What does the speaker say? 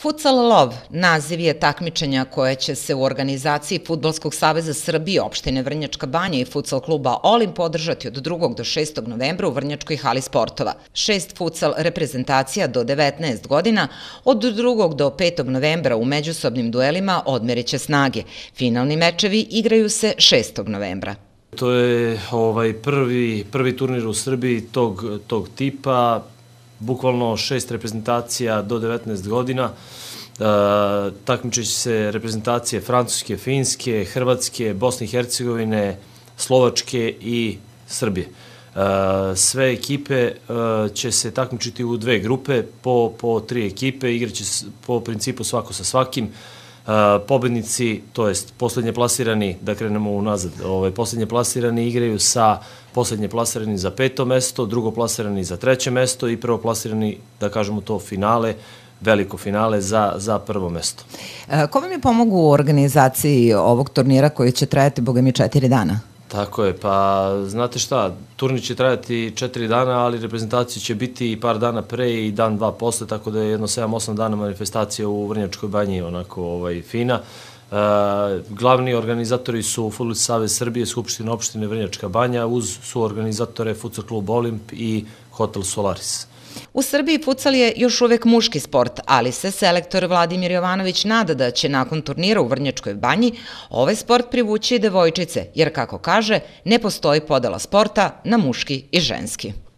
Futsal Love naziv je takmičenja koje će se u organizaciji Futbolskog saveza Srbije, opštine Vrnjačka banja i futsal kluba Olim podržati od 2. do 6. novembra u Vrnjačkoj hali sportova. Šest futsal reprezentacija do 19 godina od 2. do 5. novembra u međusobnim duelima odmeriće snage. Finalni mečevi igraju se 6. novembra. To je ovaj prvi, prvi turnir u Srbiji tog, tog tipa, bukvalno šest reprezentacija do 19 godina. Uh, e, takmiče se reprezentacije Francuske, Finske, Hrvatske, Bosne i Hercegovine, Slovačke i Srbije. Uh, sve ekipe uh, će se takmičiti u dve grupe, po, po tri ekipe, igraće po principu svako sa svakim. Uh, pobednici, to jest poslednje plasirani, da krenemo unazad, ovaj, poslednje plasirani igraju sa poslednje plasirani za peto mesto, drugo plasirani za treće mesto i prvo plasirani, da kažemo to, finale, veliko finale za, za prvo mesto. E, Ko vam je pomogu u organizaciji ovog turnira koji će trajati, boga mi, četiri dana? Tako je, pa znate šta, turnir će trajati četiri dana, ali reprezentacija će biti i par dana pre i dan, dva posle, tako da je jedno 7-8 dana manifestacija u Vrnjačkoj banji onako ovaj, fina. Uh, glavni organizatori su Futbolski savez Srbije, Skupština opštine Vrnjačka banja, uz su organizatore Futsal klub Olimp i Hotel Solaris. U Srbiji futsal je još uvek muški sport, ali se selektor Vladimir Jovanović nada da će nakon turnira u Vrnjačkoj banji ovaj sport privući i devojčice, jer kako kaže, ne postoji podela sporta na muški i ženski.